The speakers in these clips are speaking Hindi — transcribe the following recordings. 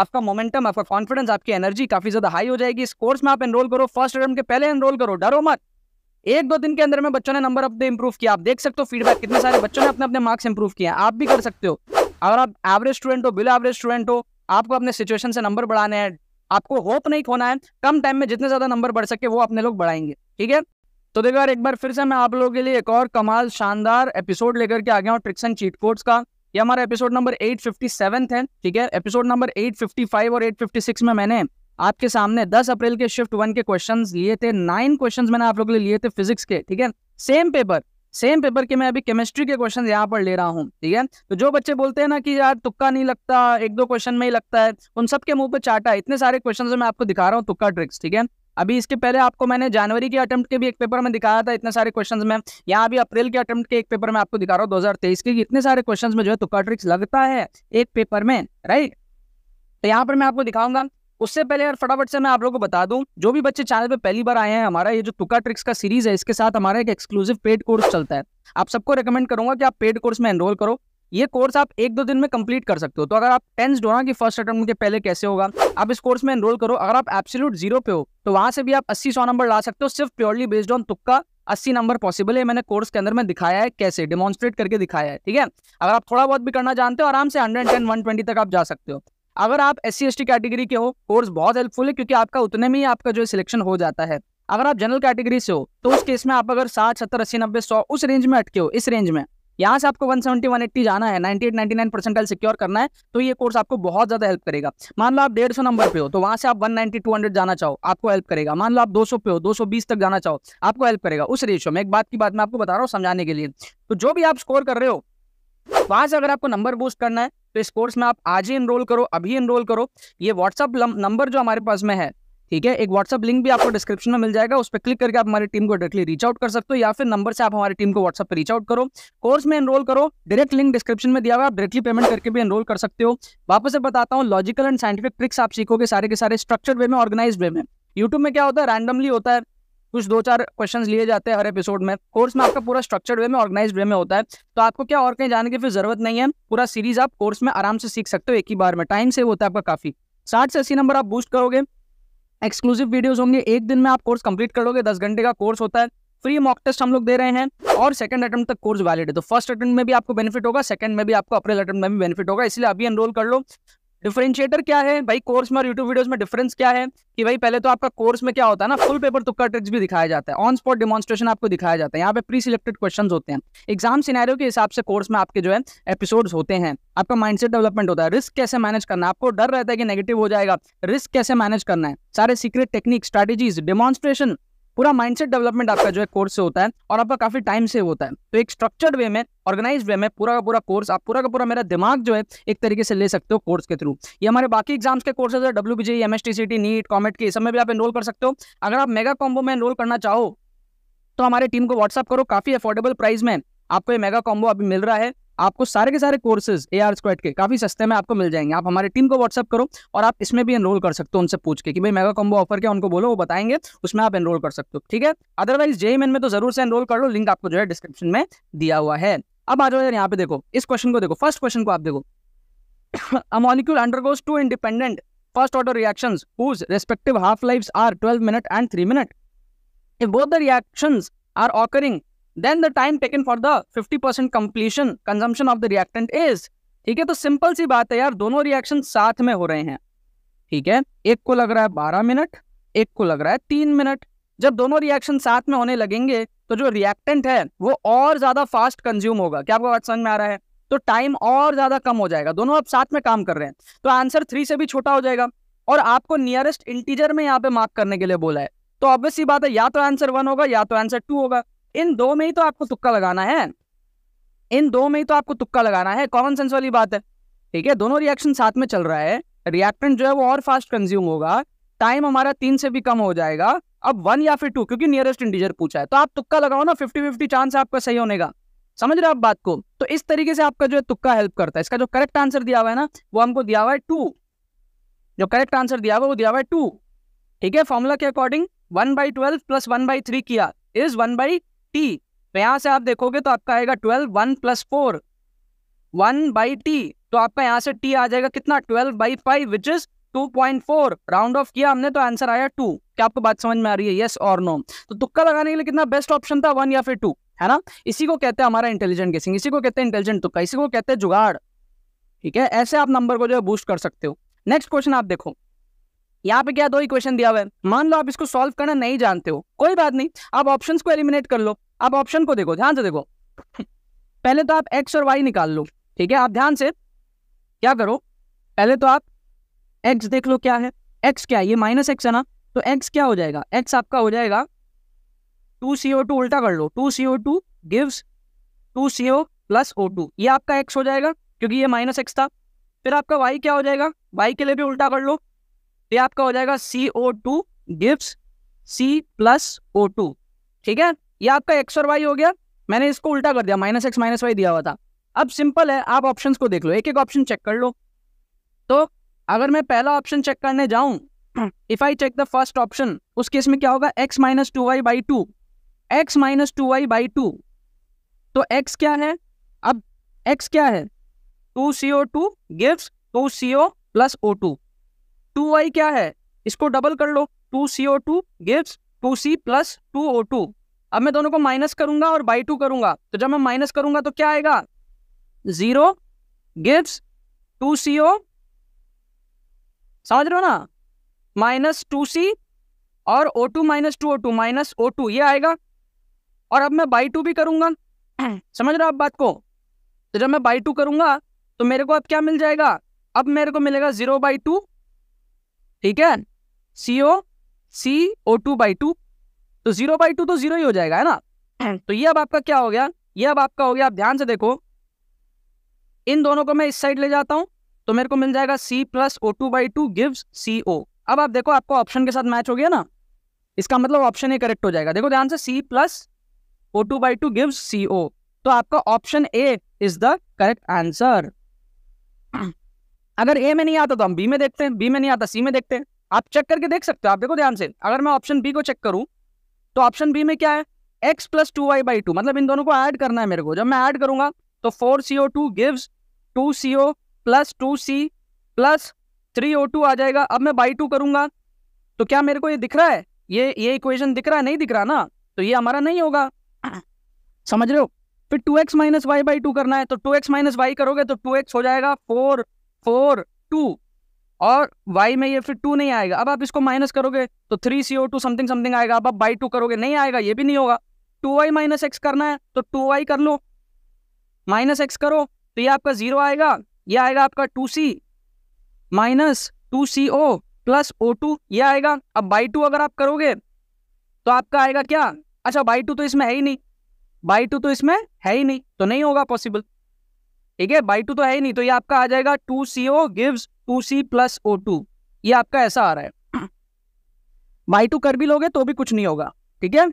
आपका मोमेंटम आपका कॉन्फिडेंस आपकी एनर्जी काफी ज्यादा हाई हो जाएगी इस कोर्स में आप एनरोल करो फर्स्ट अटेम्प्ट के पहले एनरोल करो डरो मत एक दो दिन के अंदर में बच्चों ने नंबर अपने इंप्रूव किया आप देख सकते हो फीडबैक कितने सारे बच्चों ने अपने अपने मार्क्स इंप्रूव किया आप भी कर सकते हो अगर आप एवरेज स्टूडेंट हो बिलो एवरेज स्टूडेंट हो आपको अपने सिचुएशन से नंबर बढ़ाने हैं आपको होप नहीं खोना है कम टाइम में जितने ज्यादा नंबर बढ़ सके वो अपने लोग बढ़ाएंगे ठीक है तो देखो यार एक बार फिर से मैं आप लोगों के लिए एक और कमाल शानदार एपिसोड लेकर के आ गया हूँ ट्रिक्स एंड चीट कोड्स का ये हमारा एपिसोड नंबर 857 है ठीक है एपिसोड नंबर 855 और 856 में मैंने आपके सामने 10 अप्रैल के शिफ्ट वन के क्वेश्चंस लिए थे नाइन क्वेश्चंस मैंने आप लोग के लिए लिए थे फिजिक्स के ठीक है सेम पेपर सेम पेपर के मैं अभी केमिस्ट्री के क्वेश्चन यहाँ पर ले रहा हूँ ठीक है तो जो बच्चे बोलते हैं ना कि यार तुक्का नहीं लगता एक दो क्वेश्चन में ही लगता है उन सबके मुंह पे चाटा इतने सारे क्वेश्चन मैं आपको दिखा रहा हूँ तुक्का ट्रिक्स ठीक है अभी इसके पहले आपको मैंने जनवरी के अटेम्प्ट के भी एक पेपर में दिखाया था इतने सारे क्वेश्चंस में यहाँ अभी अप्रैल के अटेम्प्ट के एक पेपर में आपको दिखा रहा हूँ 2023 के इतने सारे क्वेश्चंस में जो है तुक्का ट्रिक्स लगता है एक पेपर में राइट तो यहाँ पर मैं आपको दिखाऊंगा उससे पहले यार फटाफट से मैं आप लोगों को बता दूं जो भी बच्चे चैनल पे पहली बार आए हैं हमारा ये जो तुका ट्रिक्स का सीरीज है इसके साथ हमारा एक एक्सक्लूसिव पेड कोर्स चलता है आप सबको रिकमेंड करूंगा कि आप पेड कोर्स में एनरोल करो ये कोर्स आप एक दो दिन में कंप्लीट कर सकते हो तो अगर आप टेंस ना की फर्स्ट अटेम्प्ट के पहले कैसे होगा आप इस कोर्स में एनरोल करो अगर आप एब्सोल्यूट जीरो पे हो तो वहां से भी आप अस्सी सौ नंबर ला सकते हो सिर्फ प्योरली बेस्ड ऑन तुक्का अस्सी नंबर पॉसिबल है मैंने कोर्स के अंदर में दिखाया है कैसे डेमोन्स्ट्रेट करके दिखाया है ठीक है अगर आप थोड़ा बहुत भी करना जानते हो आराम से हंड्रेड टेन वन ट्वेंटी तक आप जा सकते हो अगर आप एस सी कैटेगरी के हो कोर्स बहुत हेल्पफुल है क्योंकि आपका उतने में ही आपका जो सिलेक्शन हो जाता है अगर आप जनरल कैटेगरी से हो तो उस केस में आप अगर साठ सत्तर अस्सी नब्बे सौ उस रेंज में अटके हो इस रेंज में यहाँ से आपको 170 180 जाना है 98 99 परसेंटाइल सिक्योर करना है तो ये कोर्स आपको बहुत ज़्यादा हेल्प करेगा मान लो आप डेढ़ सौ नंबर पे हो तो वहाँ से आप 190 200 जाना चाहो आपको हेल्प करेगा मान लो आप 200 पे हो 220 तक जाना चाहो आपको हेल्प करेगा उस रेशियो में एक बात की बात मैं आपको बता रहा हूँ समझाने के लिए तो जो भी आप स्कोर कर रहे हो वहां से अगर आपको नंबर बूस्ट करना है तो इस कोर्स में आप आज ही इनरोल करो अभी इनरोल करो ये व्हाट्सअप नंबर जो हमारे पास में है ठीक है एक व्हाट्सअप लिंक भी आपको डिस्क्रिप्शन में मिल जाएगा उस पर क्लिक करके आप हमारी टीम को डायरेक्टली रीच आउट कर सकते हो या फिर नंबर से आप हमारी टीम को व्हाट्सअप पर रीच आउट करो कोर्स में एनरोल करो डायरेक्ट लिंक डिस्क्रिप्शन में दिया हुआ आप डायरेक्टली पेमेंट करके भी एनरोल कर सकते हो वापस से बताता हूँ लॉजिकल एंड साइंटिफिक ट्रिक्स आप सीखोगे सारे के सारे स्ट्रक्चर वे में ऑर्गेनाइज वे में यूट्यूब में क्या होता है रैंडमली होता है कुछ दो चार क्वेश्चन लिए जाते हैं हर एपिसोड में कोर्स में आपका पूरा स्ट्रक्चर्ड वे में ऑर्गेनाइज्ड वे में होता है तो आपको क्या और कहीं जाने की फिर जरूरत नहीं है पूरा सीरीज आप कोर्स में आराम से सीख सकते हो एक ही बार में टाइम सेव होता है आपका काफी साठ से अस्सी नंबर आप बूस्ट करोगे एक्सक्लूसिव वीडियोस होंगे एक दिन में आप कोर्स कंप्लीट करोगे दस घंटे का कोर्स होता है फ्री मॉक टेस्ट हम लोग दे रहे हैं और सेकंड अटेम्प्ट तक कोर्स वैलिड है तो फर्स्ट अटेम्प्ट में भी आपको बेनिफिट होगा सेकंड में भी आपको अप्रैल अटेम्प्ट में भी बेनिफिट होगा इसलिए अभी एनरोल कर लो डिफरेंशिएटर क्या है भाई कोर्स में और यूट्यूब वीडियोस में डिफरेंस क्या है कि भाई पहले तो आपका कोर्स में क्या होता है ना फुल पेपर तुक्का ट्रिक्स भी दिखाया जाता है ऑन स्पॉट डिमॉन्स्ट्रेशन आपको दिखाया जाता है यहाँ पे प्री सिलेक्टेड क्वेश्चन होते हैं एग्जाम सिनेरियो के हिसाब से कोर्स में आपके जो है एपिसोड होते हैं आपका माइंडसेट डेवलपमेंट होता है रिस्क कैसे मैनेज करना है आपको डर रहता है कि नेगेटिव हो जाएगा रिस्क कैसे मैनेज करना है सारे सीक्रेट टेक्निक स्ट्रेटेजीज डिमॉन्स्ट्रेशन पूरा माइंडसेट डेवलपमेंट आपका जो है कोर्स से होता है और आपका काफी टाइम सेव होता है तो एक स्ट्रक्चर्ड वे में ऑर्गेनाइज वे में पूरा का पूरा कोर्स आप पूरा का पूरा मेरा दिमाग जो है एक तरीके से ले सकते हो कोर्स के थ्रू ये हमारे बाकी एग्जाम्स के कोर्सेज है W B M S T C T NEET कॉमेट के सब में भी आप एनरोल कर सकते हो अगर आप मेगा कॉम्बो में एनरोल करना चाहो तो हमारे टीम को व्हाट्सअप करो काफी अफोर्डेबल प्राइस में आपको ये मेगा कॉम्बो अभी मिल रहा है आपको सारे के सारे कोर्सेज ए आर स्क्वाड के काफी सस्ते में आपको मिल जाएंगे आप हमारी टीम को व्हाट्सअप करो और आप इसमें भी एनरोल कर सकते हो उनसे पूछ के कि भाई मेगा कॉम्बो ऑफर क्या उनको बोलो वो बताएंगे उसमें आप एनरोल कर सकते हो ठीक है अदरवाइज जे एम में तो जरूर से एनरोल कर लो लिंक आपको जो है डिस्क्रिप्शन में दिया हुआ है अब आ जाओ यार यहाँ पे देखो इस क्वेश्चन को देखो फर्स्ट क्वेश्चन को आप देखो a molecule undergoes two independent first order reaction whose respective half lives are 12 minute and 3 minute if both the reactions are occurring then the time taken for the fifty percent completion consumption of the reactant is ठीक है तो सिंपल सी बात है यार दोनों रिएक्शन साथ में हो रहे हैं ठीक है एक को लग रहा है बारह मिनट एक को लग रहा है तीन मिनट जब दोनों रिएक्शन साथ में होने लगेंगे तो जो रिएक्टेंट है वो और ज्यादा फास्ट कंज्यूम होगा क्या आपको बात समझ में आ रहा है तो टाइम और ज्यादा कम हो जाएगा दोनों आप साथ में काम कर रहे हैं तो आंसर थ्री से भी छोटा हो जाएगा और आपको नियरेस्ट इंटीजर में यहाँ पे मार्क करने के लिए बोला है तो ऑब्वियसली बात है या तो आंसर वन होगा या तो आंसर टू होगा इन दो में ही तो आपको तुक्का लगाना है इन दो में ही तो आपको तुक्का लगाना है कॉमन सेंस वाली बात है ठीक है दोनों रिएक्शन साथ में चल रहा है रिएक्टेंट जो है वो और फास्ट कंज्यूम होगा टाइम हमारा तीन से भी कम हो जाएगा अब वन या फिर टू क्योंकि नियरेस्ट इंटीजर पूछा है तो आप तुक्का लगाओ ना फिफ्टी फिफ्टी चांस आपका सही होने का समझ रहे हो आप बात को तो इस तरीके से आपका जो है तुक्का हेल्प करता है इसका जो करेक्ट आंसर दिया हुआ है ना वो हमको दिया हुआ है टू जो करेक्ट आंसर दिया हुआ है वो दिया हुआ है टू ठीक है फॉर्मूला के according one by twelve plus one by three किया इज वन बाई टी तो यहां से आप देखोगे तो आपका आएगा twelve one plus four one by T तो आपका यहां से टी आ जाएगा कितना twelve by five which is two point four round off किया हमने तो आंसर आया टू क्या आपको बात समझ में आ रही है येस और नो तो तुक्का लगाने के लिए कितना बेस्ट ऑप्शन था वन या फिर टू है ना इसी को कहते हैं हमारा इंटेलिजेंट गेसिंग इसी को कहते हैं इंटेलिजेंट तुक्का इसी को कहते हैं जुगाड़ ठीक है ऐसे आप नंबर को जो है बूस्ट कर सकते हो नेक्स्ट क्वेश्चन आप देखो यहाँ पे क्या दो इक्वेशन दिया हुआ है मान लो आप इसको सॉल्व करना नहीं जानते हो कोई बात नहीं आप ऑप्शन को एलिमिनेट कर लो आप ऑप्शन को देखो ध्यान से देखो पहले तो आप एक्स और वाई निकाल लो ठीक है आप ध्यान से क्या करो पहले तो आप एक्स देख लो क्या है एक्स क्या है ये माइनस एक्स है ना तो एक्स क्या हो जाएगा एक्स आपका हो जाएगा टू सी ओ टू उल्टा कर लो two C O two gives two C O plus O two ये आपका एक्स हो जाएगा क्योंकि ये माइनस एक्स था फिर आपका वाई क्या हो जाएगा वाई के लिए भी उल्टा कर लो ये आपका हो जाएगा C O two gives C plus O two ठीक है ये आपका एक्स और वाई हो गया मैंने इसको उल्टा कर दिया माइनस एक्स माइनस वाई दिया हुआ था अब सिंपल है आप ऑप्शंस को देख लो एक एक ऑप्शन चेक कर लो तो अगर मैं पहला ऑप्शन चेक करने जाऊं if I check the first option उस केस में क्या होगा X minus two Y by two X minus two Y by two तो एक्स क्या है अब एक्स क्या है two C O two gives two C O plus O two two Y क्या है इसको डबल कर लो two C O two gives two C plus two O two अब मैं दोनों को माइनस करूंगा और बाई टू करूंगा तो जब मैं माइनस करूंगा तो क्या आएगा zero gives two C O समझ रहे हो ना माइनस टू सी और O two minus two O two minus O two ये आएगा और अब मैं बाई टू भी करूंगा समझ रहे हो आप बात को तो जब मैं बाई टू करूंगा तो मेरे को अब क्या मिल जाएगा अब मेरे को मिलेगा जीरो बाई टू ठीक है C O C O two by two तो जीरो बाई टू तो जीरो ही हो जाएगा है ना हाँ। तो ये अब आपका क्या हो गया ये अब आपका हो गया आप ध्यान से देखो इन दोनों को मैं इस साइड ले जाता हूं तो मेरे को मिल जाएगा C plus O two by two give C O अब आप देखो आपको ऑप्शन के साथ मैच हो गया ना इसका मतलब ऑप्शन ए करेक्ट हो जाएगा देखो ध्यान से C plus O two by two give C O तो आपका option A is the correct answer अगर ए में नहीं आता तो हम बी में देखते हैं बी में नहीं आता सी में देखते हैं आप चेक करके देख सकते हो आप देखो ध्यान से अगर मैं ऑप्शन बी को चेक करूँ तो ऑप्शन बी में क्या है X plus two Y by two मतलब इन दोनों को ऐड करना है मेरे को जब मैं ऐड करूंगा तो four C O two gives two C O plus two C plus three O two आ जाएगा अब मैं बाई टू करूंगा तो क्या मेरे को ये दिख रहा है ये ये इक्वेशन दिख रहा है नहीं दिख रहा ना तो ये हमारा नहीं होगा समझ रहे हो फिर two X minus Y by two करना है तो टू एक्स माइनस वाई करोगे तो टू एक्स हो जाएगा फोर फोर टू और वाई में ये फिर टू नहीं आएगा अब आप इसको माइनस करोगे तो three C O two something something आएगा अब आप बाई टू करोगे नहीं आएगा ये भी नहीं होगा टू वाई माइनस एक्स करना है तो टू वाई कर लो माइनस एक्स करो तो ये आपका जीरो आएगा ये आएगा आपका two C minus two C O plus O two ये आएगा अब बाई टू अगर आप करोगे तो आपका आएगा क्या अच्छा बाई टू तो इसमें है ही नहीं बाई टू तो इसमें है ही नहीं तो नहीं होगा पॉसिबल ठीक है बाई टू तो है ही नहीं तो ये आपका आ जाएगा two C O gives two C plus O two ये आपका ऐसा आ रहा है बाई टू कर भी लोगे तो भी कुछ नहीं होगा ठीक है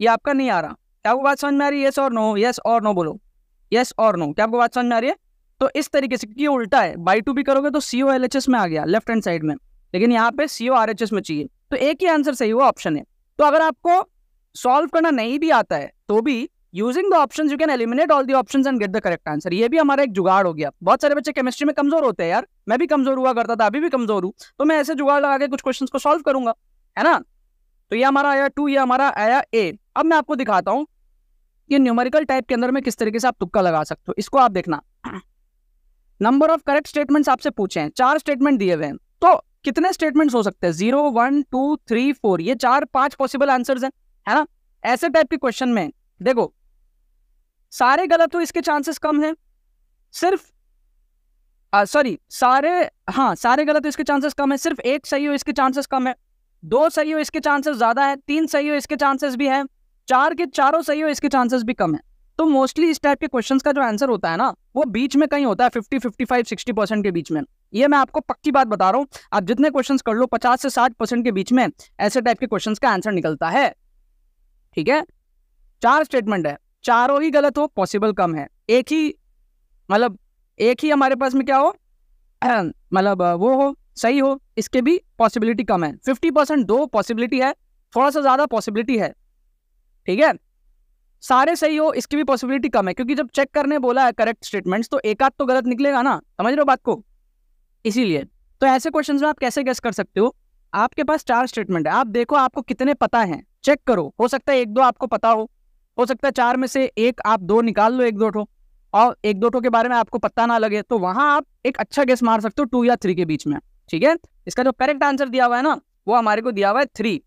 ये आपका नहीं आ रहा क्या आपको बात समझ में आ रही है यस और नो यस और नो बोलो यस और नो क्या आपको बात समझ में आ रही है तो इस तरीके से क्योंकि उल्टा है बाई टू भी करोगे तो C O L H S में आ गया लेफ्ट हैंड साइड में लेकिन यहाँ पे C O R H S में चाहिए तो एक ही आंसर सही हुआ ऑप्शन है तो अगर आपको सॉल्व करना नहीं भी आता है तो भी using the option you can eliminate all the option and get the correct answer ये भी हमारा एक जुगाड़ हो गया बहुत सारे बच्चे केमिस्ट्री में कमजोर होते हैं यार मैं भी कमजोर हुआ करता था अभी भी कमजोर हूँ तो मैं ऐसे जुगाड़ लगा के कुछ क्वेश्चन को सॉल्व करूंगा है ना तो ये हमारा आया टू ये हमारा आया ए अब मैं आपको दिखाता हूँ कि न्यूमेरिकल टाइप के अंदर में किस तरीके से आप तुक्का लगा सकते हो इसको आप देखना नंबर ऑफ करेक्ट स्टेटमेंट्स आपसे पूछे हैं चार स्टेटमेंट दिए हुए हैं तो कितने स्टेटमेंट्स हो सकते हैं zero one two three four ये चार पांच पॉसिबल आंसर्स हैं है ना ऐसे टाइप के क्वेश्चन में देखो सारे गलत हो तो इसके चांसेस कम हैं सिर्फ सॉरी सारे हाँ सारे गलत हो तो इसके चांसेस कम है सिर्फ एक सही हो इसके चांसेस कम है दो सही हो इसके चांसेस ज़्यादा है तीन सही हो इसके चांसेस भी हैं चार के चारों सही हो इसके चांसेस भी कम है तो मोस्टली इस टाइप के क्वेश्चंस का जो आंसर होता है ना वो बीच में कहीं होता है fifty fifty five sixty percent के बीच में ये मैं आपको पक्की बात बता रहा हूँ आप जितने क्वेश्चन कर लो पचास से साठ परसेंट के बीच में ऐसे टाइप के क्वेश्चन का आंसर निकलता है ठीक है चार स्टेटमेंट है चारों ही गलत हो पॉसिबल कम है एक ही मतलब एक ही हमारे पास में क्या हो मतलब वो हो सही हो इसके भी पॉसिबिलिटी कम है फिफ्टी परसेंट दो पॉसिबिलिटी है थोड़ा सा ज़्यादा पॉसिबिलिटी है ठीक है सारे सही हो इसकी भी पॉसिबिलिटी कम है क्योंकि जब चेक करने बोला है करेक्ट स्टेटमेंट्स तो एक आध तो गलत निकलेगा ना समझ रहे हो बात को इसीलिए तो ऐसे क्वेश्चन में आप कैसे गेस कर सकते हो आपके पास चार स्टेटमेंट है आप देखो आपको कितने पता है चेक करो हो सकता है एक दो आपको पता हो हो सकता है चार में से एक आप दो निकाल लो एक दो ठो और एक दो ठो के बारे में आपको पता ना लगे तो वहां आप एक अच्छा गेस मार सकते हो टू या थ्री के बीच में ठीक है इसका जो करेक्ट आंसर दिया हुआ है ना वो हमारे को दिया हुआ है थ्री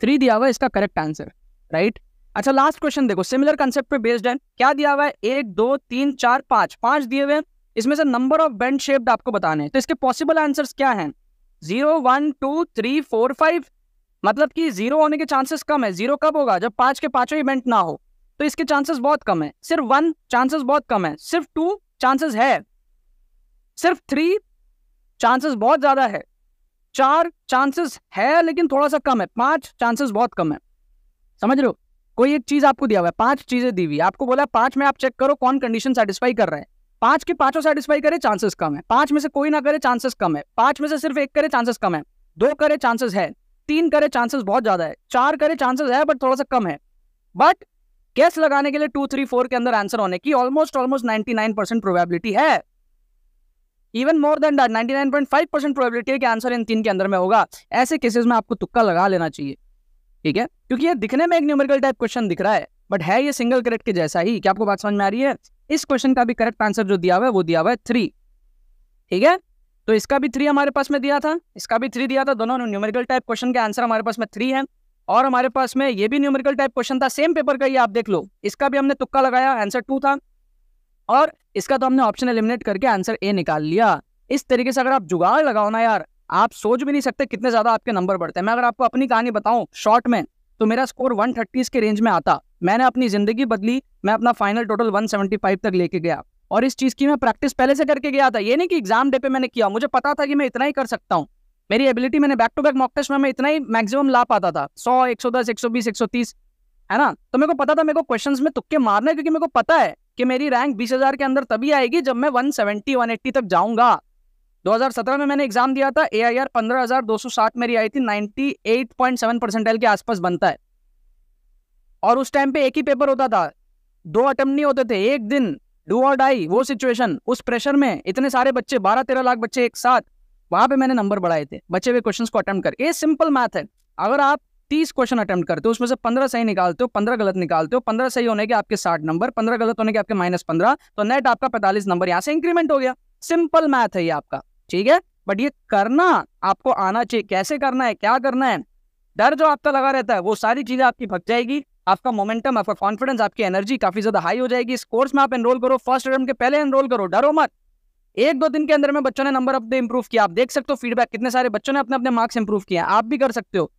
थ्री दिया हुआ है इसका करेक्ट आंसर राइट अच्छा लास्ट क्वेश्चन देखो सिमिलर कंसेप्ट पे बेस्ड है क्या दिया हुआ है एक दो तीन चार पांच पांच दिए हुए हैं इसमें से नंबर ऑफ बेंड शेप्ड आपको बताने हैं तो इसके पॉसिबल आंसर्स क्या हैं zero one two three four five मतलब कि जीरो होने के चांसेस कम है जीरो कब होगा जब पांच के पांचों इवेंट ना हो तो इसके चांसेस बहुत कम है सिर्फ वन चांसेस बहुत कम है सिर्फ टू चांसेस है सिर्फ थ्री चांसेस बहुत ज्यादा है चार चांसेस है लेकिन थोड़ा सा कम है पांच चांसेस बहुत कम है समझ लो कोई एक चीज आपको दिया हुआ है पांच चीजें दी हुई आपको बोला पांच में आप चेक करो कौन कंडीशन सेटिस्फाई कर रहे हैं पांच के पांचों सेटिस्फाई करे चांसेस कम है पांच में से कोई ना करे चांसेस कम है पांच में से सिर्फ एक करे चांसेस कम है दो करे चांसेस है तीन करे चांसेस बहुत ज्यादा है चार करे चांसेस है बट थोड़ा सा कम है बट गैस लगाने के लिए टू थ्री फोर के अंदर आंसर होने की almost almost ninety nine percent probability है even more than point five percent probability है कि आंसर इन तीन के अंदर में होगा ऐसे केसेस में आपको तुक्का लगा लेना चाहिए ठीक है क्योंकि ये दिखने में एक न्यूमेरिकल टाइप क्वेश्चन दिख रहा है बट है ये सिंगल करेक्ट के जैसा ही क्या आपको बात समझ में आ रही है इस क्वेश्चन का भी करेक्ट आंसर जो दिया हुआ है वो दिया हुआ है थ्री ठीक है तो इसका भी थ्री हमारे पास में दिया था इसका भी थ्री दिया था दोनों न्यूमेरिकल टाइप क्वेश्चन के आंसर हमारे पास में थ्री है और हमारे पास में ये भी न्यूमेरिकल टाइप क्वेश्चन था सेम पेपर का ये आप देख लो इसका भी हमने तुक्का लगाया आंसर टू था और इसका तो हमने ऑप्शन एलिमिनेट करके आंसर ए निकाल लिया इस तरीके से अगर आप जुगाड़ लगाओ ना यार आप सोच भी नहीं सकते कितने ज़्यादा आपके नंबर बढ़ते हैं मैं अगर आपको अपनी कहानी बताऊं शॉर्ट में तो मेरा स्कोर वन थर्टीज़ के रेंज में आता मैंने अपनी ज़िंदगी बदली मैं अपना final total one seventy five तक लेके गया और इस चीज़ की मैं प्रैक्टिस पहले से करके गया था ये नहीं कि एग्जाम डे पे मैंने किया मुझे पता था कि मैं इतना ही कर सकता हूँ मेरी एबिलिटी मैंने back to back mock test में मैं इतना ही मैक्सिमम ला पाता था सौ एक सौ दस एक सौ बीस एक सौ तीस है ना तो मेरे को पता था मेरे को क्वेश्चन में तुक्के मारना है क्योंकि मेरे को पता है कि मेरी रैंक बीस हज़ार के अंदर तभी आएगी जब मैं वन सेवेंटी वन एट्टी तक जाऊँगा सत्रह में मैंने एग्जाम दिया था ए आई आर पंद्रह हज़ार दो सौ सात मेरी आई थी एट पॉइंट सेवन परसेंटाइल के आसपास बनता है और उस टाइम पे एक ही पेपर होता था दो अटेम्प्ट नहीं होते थे एक दिन डू और डाई वो सिचुएशन उस प्रेशर में इतने सारे बच्चे बारह तेरह लाख बच्चे एक साथ वहां पे मैंने नंबर बढ़ाए थे बचे हुए क्वेश्चन को अटैम्प्ट कर ये सिंपल मैथ है अगर आप तीस क्वेश्चन अटैम्प्ट करते हो उसमें से पंद्रह सही निकालते हो पंद्रह गलत निकालते हो पंद्रह सही होने के आपके साठ नंबर पंद्रह गलत होने के आपके माइनस पंद्रह तो नेट आपका पैंतालीस नंबर यहाँ से इंक्रीमेंट हो गया सिंपल मैथ है ये आपका ठीक है बट ये करना आपको आना चाहिए कैसे करना है क्या करना है डर जो आपका लगा रहता है वो सारी चीजें आपकी भग जाएगी आपका मोमेंटम आपका कॉन्फिडेंस आपकी एनर्जी काफी ज्यादा हाई हो जाएगी इस कोर्स में आप एनरोल करो फर्स्ट अटेम्प्ट के पहले एनरोल करो डरो मत एक दो दिन के अंदर में बच्चों ने नंबर अपने इंप्रूव किया आप देख सकते हो फीडबैक कितने सारे बच्चों ने अपने अपने मार्क्स इंप्रूव किया आप भी कर सकते हो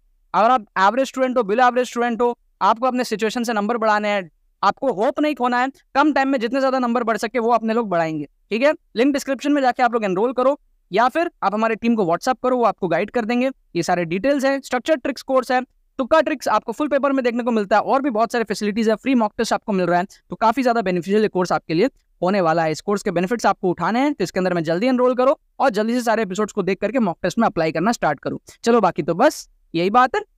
अगर आप एवरेज स्टूडेंट हो बिलो एवरेज स्टूडेंट हो आपको अपने सिचुएशन से नंबर बढ़ाने हैं आपको होप नहीं खोना है कम टाइम में जितने ज्यादा नंबर बढ़ सके वो अपने लोग बढ़ाएंगे ठीक है लिंक डिस्क्रिप्शन में जाके आप लोग एनरोल करो या फिर आप हमारी टीम को व्हाट्सअप करो वो आपको गाइड कर देंगे ये सारे डिटेल्स हैं स्ट्रक्चर ट्रिक्स कोर्स है तुक्का ट्रिक्स आपको फुल पेपर में देखने को मिलता है और भी बहुत सारे फैसिलिटीज है फ्री मॉक टेस्ट आपको मिल रहा है तो काफी ज्यादा बेनिफिशियल कोर्स आपके लिए होने वाला है इस कोर्स के बेनिफिट्स आपको उठाने हैं तो इसके अंदर में जल्दी एनरोल करो और जल्दी से सारे एपिसोड्स को देख करके मॉक टेस्ट में अप्लाई करना स्टार्ट करूँ चलो बाकी तो बस यही बात है